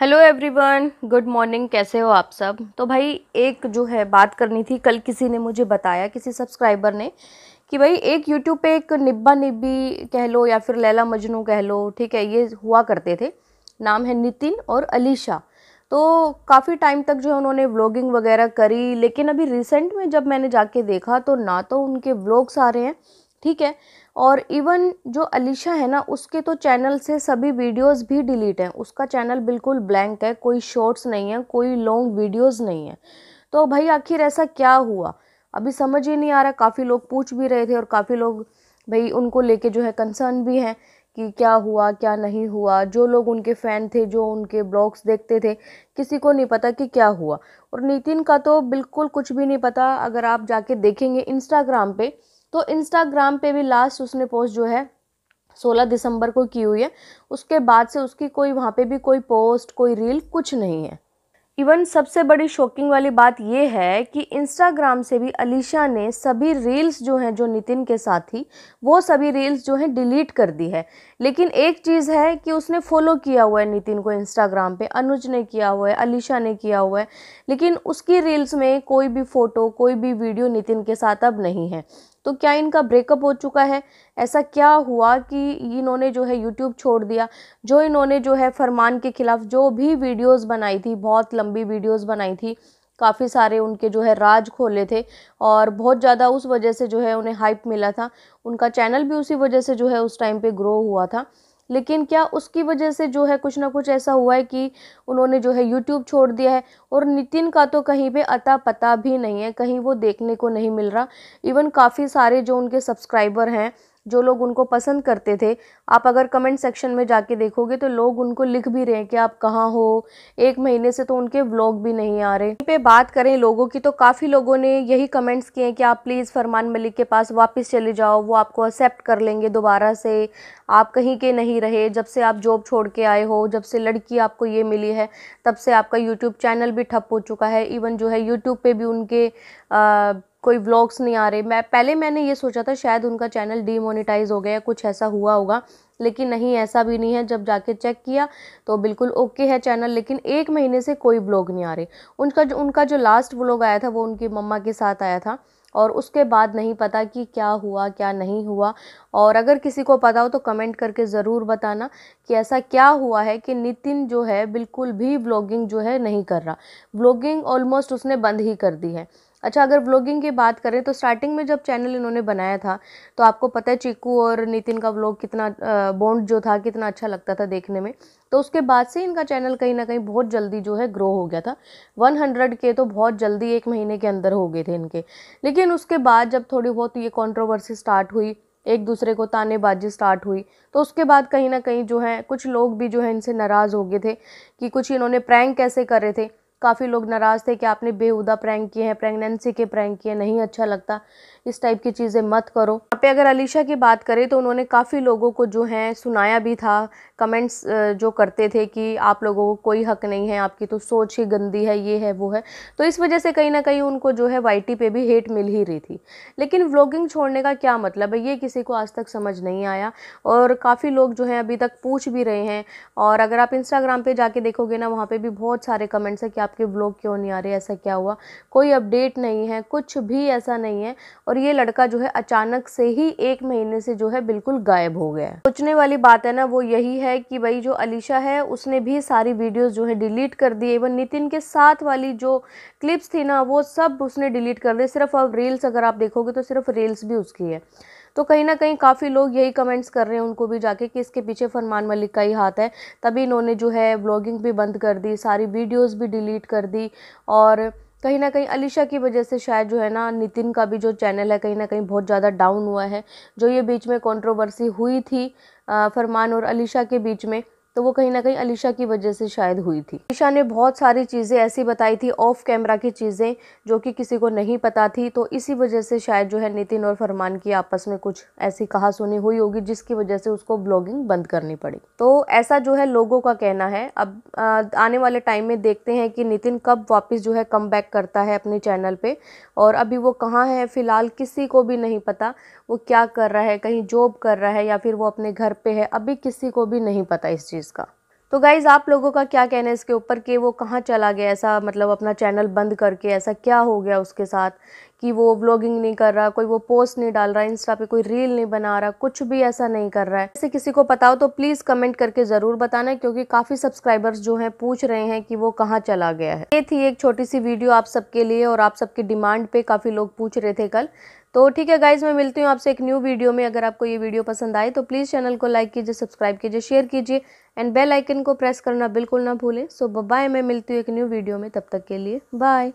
hello everyone good morning कैसे हो आप सब तो भाई एक जो है बात करनी थी कल किसी ने मुझे बताया किसी सब्सक्राइबर ने कि भाई एक यूट्यूब पे एक निब्बा निब्बी कह लो या फिर लैला मजनू कह लो ठीक है ये हुआ करते थे नाम है नितिन और अलीशा तो काफ़ी टाइम तक जो है उन्होंने व्लॉगिंग वगैरह करी लेकिन अभी रिसेंट में जब मैंने जाके देखा तो ना तो उनके व्लॉग्स आ रहे हैं ठीक है और इवन जो अलीशा है ना उसके तो चैनल से सभी वीडियोस भी डिलीट हैं उसका चैनल बिल्कुल ब्लैंक है कोई शॉर्ट्स नहीं है कोई लॉन्ग वीडियोस नहीं है तो भाई आखिर ऐसा क्या हुआ अभी समझ ही नहीं आ रहा काफ़ी लोग पूछ भी रहे थे और काफ़ी लोग भाई उनको लेके जो है कंसर्न भी हैं कि क्या हुआ क्या नहीं हुआ जो लोग उनके फ़ैन थे जो उनके ब्लॉग्स देखते थे किसी को नहीं पता कि क्या हुआ और नितिन का तो बिल्कुल कुछ भी नहीं पता अगर आप जाके देखेंगे इंस्टाग्राम पे तो इंस्टाग्राम पे भी लास्ट उसने पोस्ट जो है 16 दिसंबर को की हुई है उसके बाद से उसकी कोई वहाँ पे भी कोई पोस्ट कोई रील कुछ नहीं है इवन सबसे बड़ी शॉकिंग वाली बात यह है कि इंस्टाग्राम से भी अलीशा ने सभी रील्स जो हैं जो नितिन के साथ थी वो सभी रील्स जो हैं डिलीट कर दी है लेकिन एक चीज़ है कि उसने फॉलो किया हुआ है नितिन को इंस्टाग्राम पे अनुज ने किया हुआ है अलीशा ने किया हुआ है लेकिन उसकी रील्स में कोई भी फ़ोटो कोई भी वीडियो नितिन के साथ अब नहीं है तो क्या इनका ब्रेकअप हो चुका है ऐसा क्या हुआ कि इन्होंने जो है यूट्यूब छोड़ दिया जो इन्होंने जो है फरमान के ख़िलाफ़ जो भी वीडियोस बनाई थी बहुत लंबी वीडियोस बनाई थी काफ़ी सारे उनके जो है राज खोले थे और बहुत ज़्यादा उस वजह से जो है उन्हें हाइप मिला था उनका चैनल भी उसी वजह से जो है उस टाइम पर ग्रो हुआ था लेकिन क्या उसकी वजह से जो है कुछ ना कुछ ऐसा हुआ है कि उन्होंने जो है यूट्यूब छोड़ दिया है और नितिन का तो कहीं पे अता पता भी नहीं है कहीं वो देखने को नहीं मिल रहा इवन काफ़ी सारे जो उनके सब्सक्राइबर हैं जो लोग उनको पसंद करते थे आप अगर कमेंट सेक्शन में जाके देखोगे तो लोग उनको लिख भी रहे हैं कि आप कहाँ हो एक महीने से तो उनके व्लॉग भी नहीं आ रहे पे बात करें लोगों की तो काफ़ी लोगों ने यही कमेंट्स किए हैं कि आप प्लीज़ फरमान मलिक के पास वापस चले जाओ वो आपको एक्सेप्ट कर लेंगे दोबारा से आप कहीं के नहीं रहे जब से आप जॉब छोड़ के आए हो जब से लड़की आपको ये मिली है तब से आपका यूट्यूब चैनल भी ठप हो चुका है इवन जो है यूट्यूब पर भी उनके आ, कोई व्लॉग्स नहीं आ रहे मैं पहले मैंने ये सोचा था शायद उनका चैनल डीमोनिटाइज हो गया या कुछ ऐसा हुआ होगा लेकिन नहीं ऐसा भी नहीं है जब जाके चेक किया तो बिल्कुल ओके है चैनल लेकिन एक महीने से कोई ब्लॉग नहीं आ रहे उनका जो उनका जो लास्ट ब्लॉग आया था वो उनकी मम्मा के साथ आया था और उसके बाद नहीं पता कि क्या हुआ क्या नहीं हुआ और अगर किसी को पता हो तो कमेंट करके ज़रूर बताना कि ऐसा क्या हुआ है कि नितिन जो है बिल्कुल भी ब्लॉगिंग जो है नहीं कर रहा ब्लॉगिंग ऑलमोस्ट उसने बंद ही कर दी है अच्छा अगर व्लॉगिंग की बात करें तो स्टार्टिंग में जब चैनल इन्होंने बनाया था तो आपको पता है चीकू और नितिन का व्लॉग कितना बॉन्ड जो था कितना अच्छा लगता था देखने में तो उसके बाद से इनका चैनल कहीं ना कहीं बहुत जल्दी जो है ग्रो हो गया था 100 के तो बहुत जल्दी एक महीने के अंदर हो गए थे इनके लेकिन उसके बाद जब थोड़ी बहुत ये कॉन्ट्रोवर्सी स्टार्ट हुई एक दूसरे को तानेबाजी स्टार्ट हुई तो उसके बाद कहीं ना कहीं जो है कुछ लोग भी जो है इनसे नाराज़ हो गए थे कि कुछ इन्होंने प्रैंक कैसे करे थे काफ़ी लोग नाराज़ थे कि आपने बेहुदा प्रैंक किए हैं प्रेगनेंसी के प्रैंक किए नहीं अच्छा लगता इस टाइप की चीज़ें मत करो यहाँ पे अगर अलीशा की बात करें तो उन्होंने काफ़ी लोगों को जो है सुनाया भी था कमेंट्स जो करते थे कि आप लोगों को कोई हक नहीं है आपकी तो सोच ही गंदी है ये है वो है तो इस वजह से कहीं ना कहीं उनको जो है वाई पे भी हेट मिल ही रही थी लेकिन व्लॉगिंग छोड़ने का क्या मतलब है ये किसी को आज तक समझ नहीं आया और काफ़ी लोग जो हैं अभी तक पूछ भी रहे हैं और अगर आप इंस्टाग्राम पर जाके देखोगे ना वहाँ पर भी बहुत सारे कमेंट्स हैं कि आपके ब्लॉग क्यों नहीं आ रहे ऐसा क्या हुआ कोई अपडेट नहीं है कुछ भी ऐसा नहीं है और ये लड़का जो है अचानक से ही एक महीने से जो है बिल्कुल गायब हो गया सोचने वाली बात है ना वो यही है कि भाई जो अलीशा है उसने भी सारी वीडियोज़ जो है डिलीट कर दी इवन नितिन के साथ वाली जो क्लिप्स थी ना वो सब उसने डिलीट कर दी सिर्फ अब रील्स अगर आप देखोगे तो सिर्फ रील्स भी उसकी है तो कहीं ना कहीं काफ़ी लोग यही कमेंट्स कर रहे हैं उनको भी जाके कि इसके पीछे फरमान मलिक का ही हाथ है तभी इन्होंने जो है ब्लॉगिंग भी बंद कर दी सारी वीडियोज़ भी डिलीट कर दी और कहीं ना कहीं अलीशा की वजह से शायद जो है ना नितिन का भी जो चैनल है कहीं ना कहीं बहुत ज़्यादा डाउन हुआ है जो ये बीच में कंट्रोवर्सी हुई थी फरमान और अलीशा के बीच में तो वो कहीं ना कहीं अलीशा की वजह से शायद हुई थी अलीशा ने बहुत सारी चीज़ें ऐसी बताई थी ऑफ कैमरा की चीज़ें जो कि किसी को नहीं पता थी तो इसी वजह से शायद जो है नितिन और फरमान की आपस में कुछ ऐसी कहा सुनी हुई होगी जिसकी वजह से उसको ब्लॉगिंग बंद करनी पड़ी तो ऐसा जो है लोगों का कहना है अब आने वाले टाइम में देखते हैं कि नितिन कब वापस जो है कम बैक करता है अपने चैनल पे और अभी वो कहाँ है फ़िलहाल किसी को भी नहीं पता वो क्या कर रहा है कहीं जॉब कर रहा है या फिर वो अपने घर पे है अभी किसी को भी नहीं पता इस चीज़ यूज़र्स का तो गाइज़ आप लोगों का क्या कहना है इसके ऊपर कि वो कहाँ चला गया ऐसा मतलब अपना चैनल बंद करके ऐसा क्या हो गया उसके साथ कि वो ब्लॉगिंग नहीं कर रहा कोई वो पोस्ट नहीं डाल रहा इंस्टा पे कोई रील नहीं बना रहा कुछ भी ऐसा नहीं कर रहा है ऐसे किसी को पता हो तो प्लीज़ कमेंट करके ज़रूर बताना क्योंकि काफ़ी सब्सक्राइबर्स जो हैं पूछ रहे हैं कि वो कहाँ चला गया है ये थी एक छोटी सी वीडियो आप सबके लिए और आप सबके डिमांड पे काफ़ी लोग पूछ रहे थे कल तो ठीक है गाइज मैं मिलती हूँ आपसे एक न्यू वीडियो में अगर आपको ये वीडियो पसंद आए तो प्लीज़ चैनल को लाइक कीजिए सब्सक्राइब कीजिए शेयर कीजिए एंड बेल आइकन को प्रेस करना बिल्कुल ना भूलें सो so, बाय मैं मिलती हूँ एक न्यू वीडियो में तब तक के लिए बाय